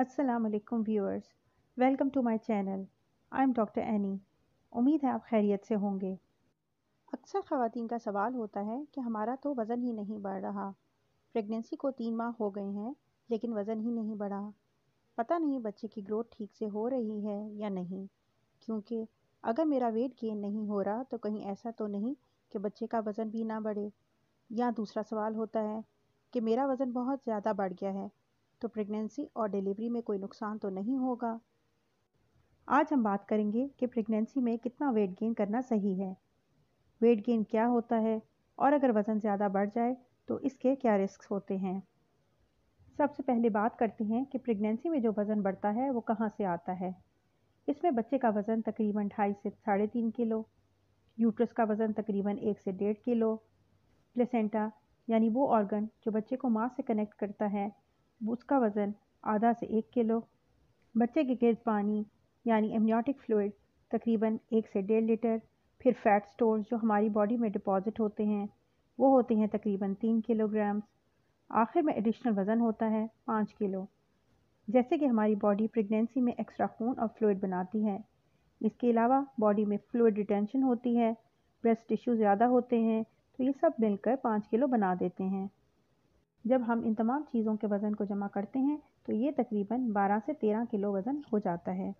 Aslam viewers welcome to my channel I am doctor Annie उम्मीद है आप खैरियत से होंगे अक्सर ख़वातीन का सवाल होता है कि हमारा तो वज़न ही नहीं बढ़ रहा प्रेगनेंसी को तीन माह हो गए हैं लेकिन वज़न ही नहीं बढ़ा पता नहीं बच्चे की ग्रोथ ठीक से हो रही है या नहीं क्योंकि अगर मेरा वेट गेन नहीं हो रहा तो कहीं ऐसा तो नहीं कि बच्चे का वज़न भी ना बढ़े या दूसरा सवाल होता है कि मेरा वज़न बहुत ज़्यादा बढ़ गया है तो प्रेगनेंसी और डिलीवरी में कोई नुकसान तो नहीं होगा आज हम बात करेंगे कि प्रेगनेंसी में कितना वेट गेन करना सही है वेट गेन क्या होता है और अगर वज़न ज़्यादा बढ़ जाए तो इसके क्या रिस्क होते हैं सबसे पहले बात करते हैं कि प्रेगनेंसी में जो वज़न बढ़ता है वो कहाँ से आता है इसमें बच्चे का वज़न तकरीबन ढाई से साढ़े तीन किलो यूट्रस का वज़न तकरीबन एक से डेढ़ किलो प्लेसेंटा यानी वो ऑर्गन जो बच्चे को माँ से कनेक्ट करता है उसका वज़न आधा से एक किलो बच्चे के गर्द पानी यानी एमनियोटिक फ्लूड तकरीबन एक से डेढ़ लीटर फिर फ़ैट स्टोर्स जो हमारी बॉडी में डिपॉज़िट होते हैं वो होते हैं तकरीबन तीन किलोग्राम्स आखिर में एडिशनल वज़न होता है पाँच किलो जैसे कि हमारी बॉडी प्रेगनेंसी में एक्स्ट्रा खून और फ्लूड बनाती है इसके अलावा बॉडी में फ्लूड रिटेंशन होती है ब्रेस्ट टिश्यू ज़्यादा होते हैं तो ये सब मिलकर पाँच किलो बना देते हैं जब हम इन तमाम चीजों के वजन को जमा करते हैं तो ये तकरीबन 12 से 13 किलो वजन हो जाता है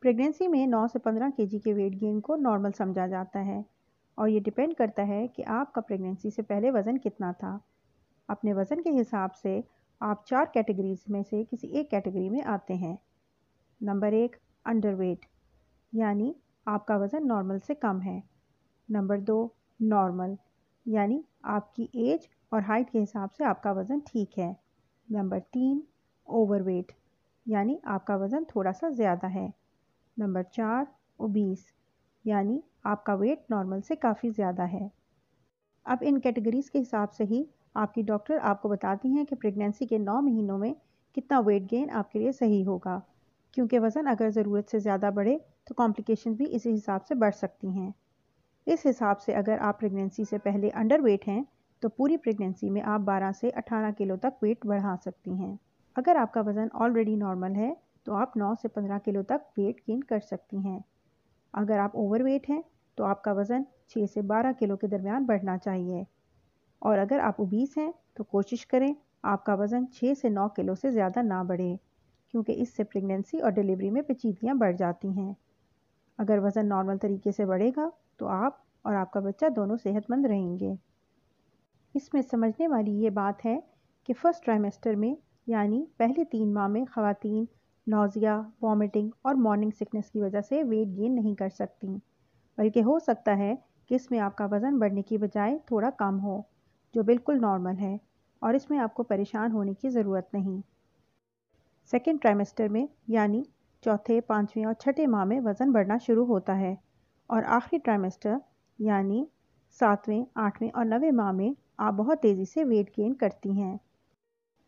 प्रेगनेंसी में 9 से 15 केजी के वेट गेन को नॉर्मल समझा जाता है और ये डिपेंड करता है कि आपका प्रेगनेंसी से पहले वज़न कितना था अपने वज़न के हिसाब से आप चार कैटेगरीज में से किसी एक कैटेगरी में आते हैं नंबर एक अंडरवेट यानी आपका वज़न नॉर्मल से कम है नंबर दो नॉर्मल यानी आपकी एज और हाइट के हिसाब से आपका वज़न ठीक है नंबर तीन ओवरवेट यानी आपका वज़न थोड़ा सा ज़्यादा है नंबर चार ओबीस यानी आपका वेट नॉर्मल से काफ़ी ज़्यादा है अब इन कैटेगरीज़ के हिसाब से ही आपकी डॉक्टर आपको बताती हैं कि प्रेगनेंसी के नौ महीनों में कितना वेट गेन आपके लिए सही होगा क्योंकि वज़न अगर ज़रूरत से ज़्यादा बढ़े तो कॉम्प्लिकेशन भी इसी हिसाब से बढ़ सकती हैं इस हिसाब से अगर आप प्रेगनेंसी से पहले अंडर वेट हैं तो पूरी प्रेगनेंसी में आप 12 से 18 किलो तक वेट बढ़ा सकती हैं अगर आपका वज़न ऑलरेडी नॉर्मल है तो आप 9 से 15 किलो तक वेट गेन कर सकती हैं अगर आप ओवरवेट हैं तो आपका वज़न 6 से 12 किलो के दरमियान बढ़ना चाहिए और अगर आप उबीस हैं तो कोशिश करें आपका वज़न 6 से 9 किलो से ज़्यादा ना बढ़े क्योंकि इससे प्रेगनेंसी और डिलीवरी में पेचीदगियाँ बढ़ जाती हैं अगर वज़न नॉर्मल तरीके से बढ़ेगा तो आप और आपका बच्चा दोनों सेहतमंद रहेंगे इसमें समझने वाली ये बात है कि फ़र्स्ट ट्राइमेस्टर में यानी पहले तीन माह में ख़वातीन नोज़िया वॉमिटिंग और मॉर्निंग सिकनेस की वजह से वेट गेन नहीं कर सकती बल्कि हो सकता है कि इसमें आपका वज़न बढ़ने की बजाय थोड़ा कम हो जो बिल्कुल नॉर्मल है और इसमें आपको परेशान होने की ज़रूरत नहीं सेकेंड ट्राइमेस्टर में यानी चौथे पाँचवें और छठे माह में वज़न बढ़ना शुरू होता है और आखिरी ट्राइमेस्टर यानी सातवें आठवें और नवें माह में आप बहुत तेज़ी से वेट गेन करती हैं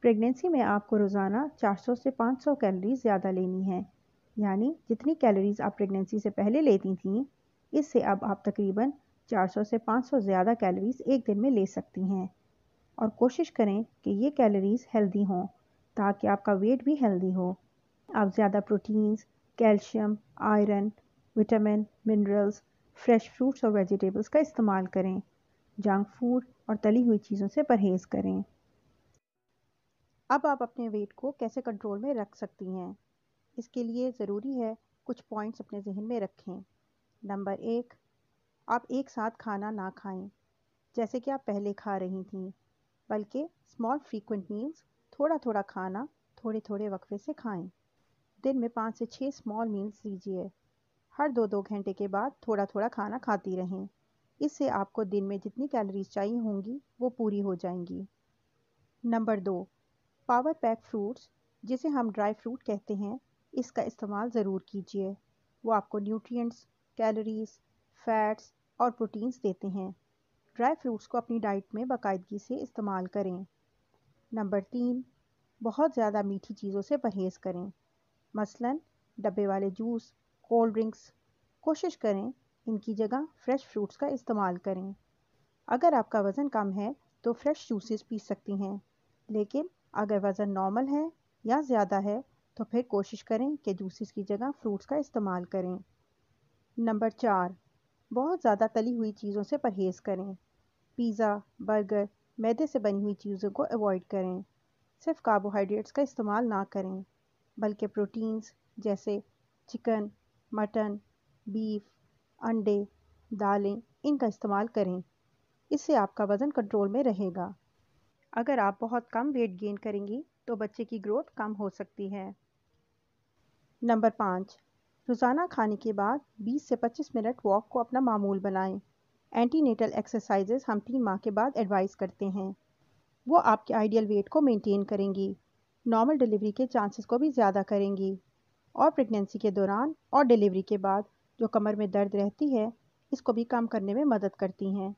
प्रेगनेंसी में आपको रोज़ाना 400 से 500 कैलोरीज ज़्यादा लेनी है यानी जितनी कैलोरीज आप प्रेगनेंसी से पहले लेती थीं इससे अब आप तकरीबन 400 से 500 ज़्यादा कैलोरीज एक दिन में ले सकती हैं और कोशिश करें कि ये कैलोरीज हेल्दी हों ताकि आपका वेट भी हेल्दी हो आप ज़्यादा proteins calcium iron vitamin minerals fresh fruits और वेजिटेबल्स का इस्तेमाल करें जंक फूड और तली हुई चीज़ों से परहेज़ करें अब आप अपने वेट को कैसे कंट्रोल में रख सकती हैं इसके लिए ज़रूरी है कुछ पॉइंट्स अपने जहन में रखें नंबर एक आप एक साथ खाना ना खाएं जैसे कि आप पहले खा रही थीं बल्कि स्मॉल फ्रीक्वेंट मील्स थोड़ा थोड़ा खाना थोड़े थोड़े वक्फे से खाएं दिन में पाँच से छः स्मॉल मील्स लीजिए हर दो दो घंटे के बाद थोड़ा थोड़ा खाना खाती रहें इससे आपको दिन में जितनी कैलोरीज चाहिए होंगी वो पूरी हो जाएंगी नंबर दो पावर पैक फ्रूट्स जिसे हम ड्राई फ्रूट कहते हैं इसका इस्तेमाल ज़रूर कीजिए वो आपको न्यूट्रिएंट्स कैलोरीज फैट्स और प्रोटीन्स देते हैं ड्राई फ्रूट्स को अपनी डाइट में बाकायदगी से इस्तेमाल करें नंबर तीन बहुत ज़्यादा मीठी चीज़ों से परहेज़ करें मसलन डब्बे वाले जूस कोल्ड ड्रिंक्स कोशिश करें इनकी जगह फ्रेश फ्रूट्स का इस्तेमाल करें अगर आपका वज़न कम है तो फ्रेश जूसेस पी सकती हैं लेकिन अगर वज़न नॉर्मल है या ज़्यादा है तो फिर कोशिश करें कि जूसेस की जगह फ्रूट्स का इस्तेमाल करें नंबर चार बहुत ज़्यादा तली हुई चीज़ों से परहेज़ करें पिज़्ज़ा बर्गर मैदे से बनी हुई चीज़ों को अवॉइड करें सिर्फ कार्बोहाइड्रेट्स का इस्तेमाल ना करें बल्कि प्रोटीन्स जैसे चिकन मटन बीफ अंडे दालें इनका इस्तेमाल करें इससे आपका वज़न कंट्रोल में रहेगा अगर आप बहुत कम वेट गेन करेंगी तो बच्चे की ग्रोथ कम हो सकती है नंबर पाँच रोज़ाना खाने के बाद 20 से 25 मिनट वॉक को अपना मामूल बनाएं। एंटीनेटल एक्सरसाइज़ हम तीन माह के बाद एडवाइस करते हैं वो आपके आइडियल वेट को मेंटेन करेंगी नॉर्मल डिलीवरी के चांसेस को भी ज़्यादा करेंगी और प्रेगनेंसी के दौरान और डिलीवरी के बाद जो कमर में दर्द रहती है इसको भी कम करने में मदद करती हैं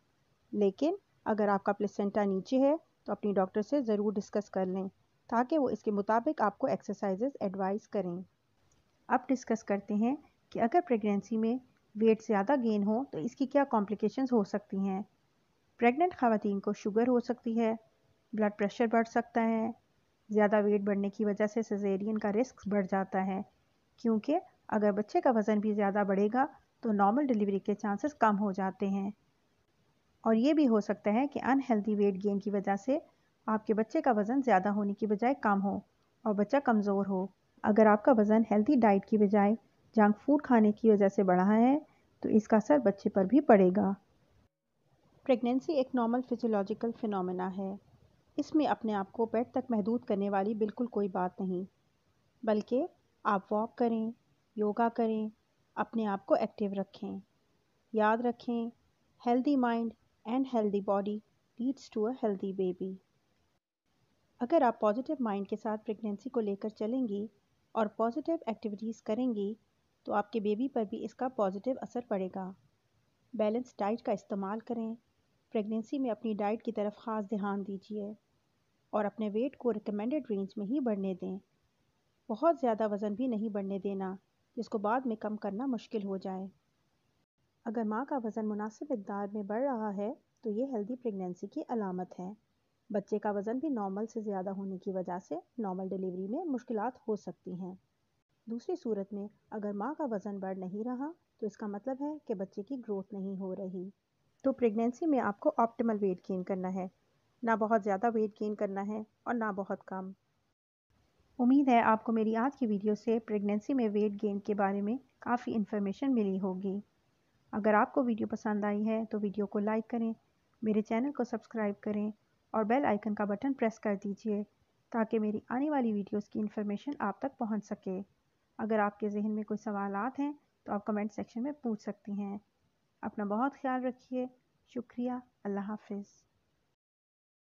लेकिन अगर आपका प्लेसेंटा नीचे है तो अपनी डॉक्टर से ज़रूर डिस्कस कर लें ताकि वो इसके मुताबिक आपको एक्सरसाइजेज एडवाइस करें अब डिस्कस करते हैं कि अगर प्रेगनेंसी में वेट ज़्यादा गेन हो तो इसकी क्या कॉम्प्लिकेशंस हो सकती हैं प्रेग्नेंट खातन को शुगर हो सकती है ब्लड प्रेशर बढ़ सकता है ज़्यादा वेट बढ़ने की वजह से सजेरियन का रिस्क बढ़ जाता है क्योंकि अगर बच्चे का वज़न भी ज़्यादा बढ़ेगा तो नॉर्मल डिलीवरी के चांसेस कम हो जाते हैं और ये भी हो सकता है कि अनहेल्दी वेट गेन की वजह से आपके बच्चे का वज़न ज़्यादा होने की बजाय कम हो और बच्चा कमज़ोर हो अगर आपका वज़न हेल्दी डाइट की बजाय जंक फूड खाने की वजह से बढ़ा है तो इसका असर बच्चे पर भी पड़ेगा प्रेगनेंसी एक नॉर्मल फिजियोलॉजिकल फिनोमेना है इसमें अपने आप को बेड तक महदूद करने वाली बिल्कुल कोई बात नहीं बल्कि आप वॉक करें योगा करें अपने आप को एक्टिव रखें याद रखें healthy mind and healthy body leads to a healthy baby अगर आप पॉजिटिव माइंड के साथ प्रेगनेंसी को लेकर चलेंगी और पॉजिटिव एक्टिविटीज़ करेंगी तो आपके बेबी पर भी इसका पॉजिटिव असर पड़ेगा बैलेंस डाइट का इस्तेमाल करें प्रेगनेंसी में अपनी डाइट की तरफ ख़ास ध्यान दीजिए और अपने वेट को रिकमेंडेड रेंज में ही बढ़ने दें बहुत ज़्यादा वज़न भी नहीं बढ़ने देना जिसको बाद में कम करना मुश्किल हो जाए अगर माँ का वज़न मुनासिब मकदार में बढ़ रहा है तो ये हेल्दी प्रेगनेंसी की अलामत है बच्चे का वज़न भी नॉर्मल से ज़्यादा होने की वजह से नॉर्मल डिलीवरी में मुश्किल हो सकती हैं दूसरी सूरत में अगर माँ का वज़न बढ़ नहीं रहा तो इसका मतलब है कि बच्चे की ग्रोथ नहीं हो रही तो प्रेगनेंसी में आपको ऑप्टिमल वेट गेन करना है ना बहुत ज़्यादा वेट गेन करना है और ना बहुत कम उम्मीद है आपको मेरी आज की वीडियो से प्रेगनेंसी में वेट गेन के बारे में काफ़ी इन्फॉर्मेशन मिली होगी अगर आपको वीडियो पसंद आई है तो वीडियो को लाइक करें मेरे चैनल को सब्सक्राइब करें और बेल आइकन का बटन प्रेस कर दीजिए ताकि मेरी आने वाली वीडियोस की इन्फॉर्मेशन आप तक पहुंच सके अगर आपके जहन में कोई सवाल हैं तो आप कमेंट सेक्शन में पूछ सकती हैं अपना बहुत ख्याल रखिए शुक्रिया अल्लाह हाफिज़